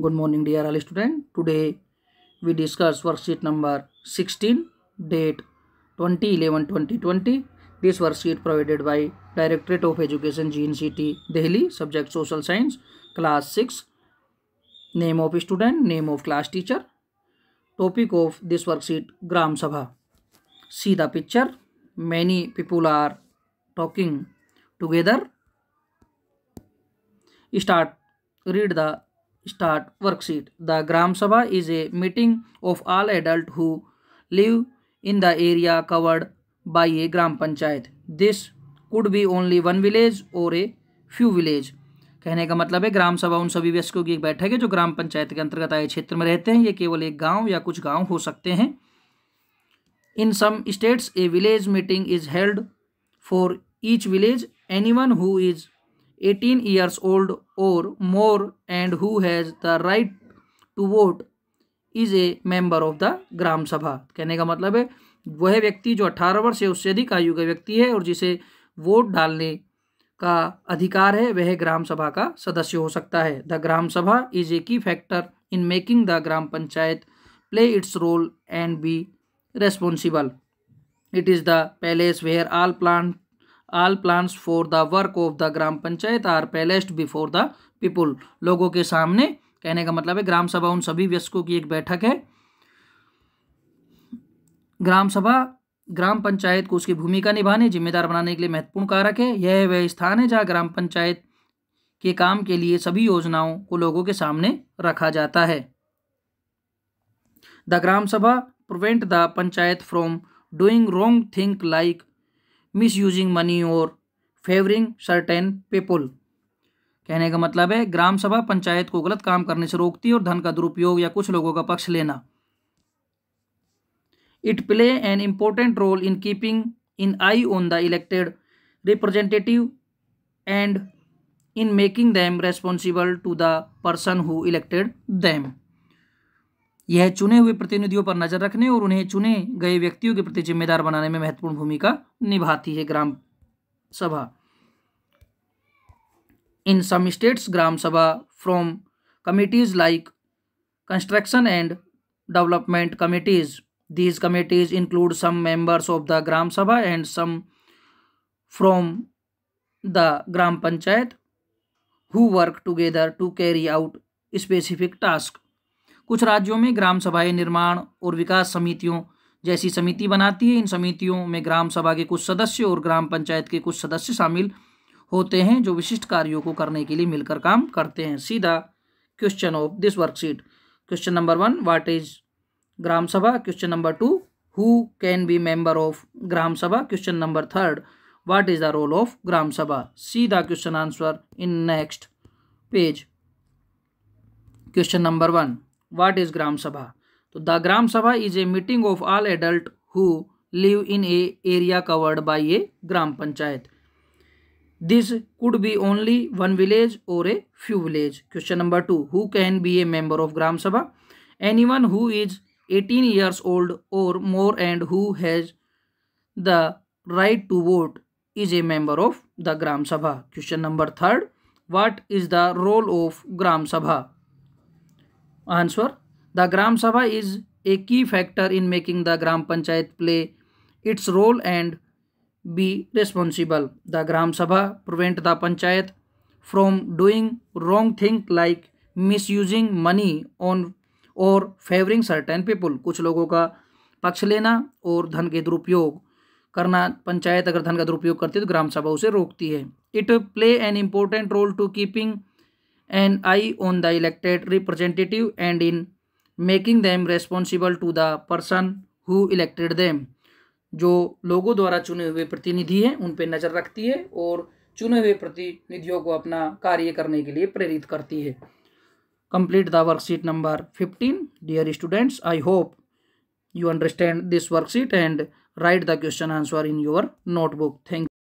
good morning dear all student today we discuss worksheet number 16 date 20 11 2020 this worksheet provided by directorate of education gncT delhi subject social science class 6 name of student name of class teacher topic of this worksheet gram sabha see the picture many people are talking together start read the start worksheet. The Gram Sabha is a meeting of all adults who live in the area covered by a Gram Panchayat. This could be only one village or a few village. कहने का मतलब है ग्राम सभा उन सभी व्यस्कों की एक बैठक है जो ग्राम पंचायत के अंतर्गत आए क्षेत्र में रहते हैं ये केवल एक गांव या कुछ गांव हो सकते हैं in some states a village meeting is held for each village anyone who is eighteen years old और more and who has the right to vote is a member of the Gram Sabha कहने का मतलब है वह व्यक्ति जो अट्ठारह वर्ष से उससे अधिक आयु का व्यक्ति है और जिसे वोट डालने का अधिकार है वह ग्राम सभा का सदस्य हो सकता है the Gram Sabha is a key factor in making the Gram Panchayat play its role and be responsible it is the place where all plant all plans for the work of the Gram Panchayat are placed before the people लोगों के सामने कहने का मतलब है ग्राम सभा उन सभी व्यस्कों की एक बैठक है ग्राम सभा ग्राम पंचायत को उसकी भूमिका निभाने जिम्मेदार बनाने के लिए महत्वपूर्ण कारक है यह वह स्थान है जहाँ ग्राम पंचायत के काम के लिए सभी योजनाओं को लोगों के सामने रखा जाता है the Gram Sabha prevent the Panchayat from doing wrong think like misusing money और फेवरिंग सर्टेन पीपुल कहने का मतलब है ग्राम सभा पंचायत को गलत काम करने से रोकती है और धन का दुरुपयोग या कुछ लोगों का पक्ष लेना it play an important role in keeping in eye on the elected representative and in making them responsible to the person who elected them यह चुने हुए प्रतिनिधियों पर नजर रखने और उन्हें चुने गए व्यक्तियों के प्रति जिम्मेदार बनाने में महत्वपूर्ण भूमिका निभाती है ग्राम सभा इन some states Gram Sabha from committees like construction and development committees these committees include some members of the Gram Sabha and some from the Gram Panchayat who work together to carry out specific task कुछ राज्यों में ग्राम सभाएं निर्माण और विकास समितियों जैसी समिति बनाती है इन समितियों में ग्राम सभा के कुछ सदस्य और ग्राम पंचायत के कुछ सदस्य शामिल होते हैं जो विशिष्ट कार्यों को करने के लिए मिलकर काम करते हैं सीधा question of this worksheet question number one what is Gram Sabha question number two who can be member of Gram Sabha question number third what is the role of Gram Sabha सीधा question answer in next page question number one what is Gram Sabha तो the Gram Sabha is a meeting of all adult who live in a area covered by a Gram Panchayat this could be only one village और a few village question number two who can be a member of Gram Sabha anyone who is eighteen years old और more and who has the right to vote is a member of the Gram Sabha question number third what is the role of Gram Sabha Answer The Gram Sabha is a key factor in making the Gram Panchayat play its role and be responsible. The Gram Sabha prevent the Panchayat from doing wrong thing like misusing money on और favouring certain people कुछ लोगों का पक्ष लेना और धन के दुरुपयोग करना पंचायत अगर धन का दुरुपयोग करती है तो ग्राम सभा उसे रोकती है it play an important role to keeping and eye on the elected representative and in making them responsible to the person who elected them जो लोगों द्वारा चुने हुए प्रतिनिधि हैं उन पर नज़र रखती है और चुने हुए प्रतिनिधियों को अपना कार्य करने के लिए प्रेरित करती है complete the worksheet number fifteen dear students I hope you understand this worksheet and write the question answer in your notebook thank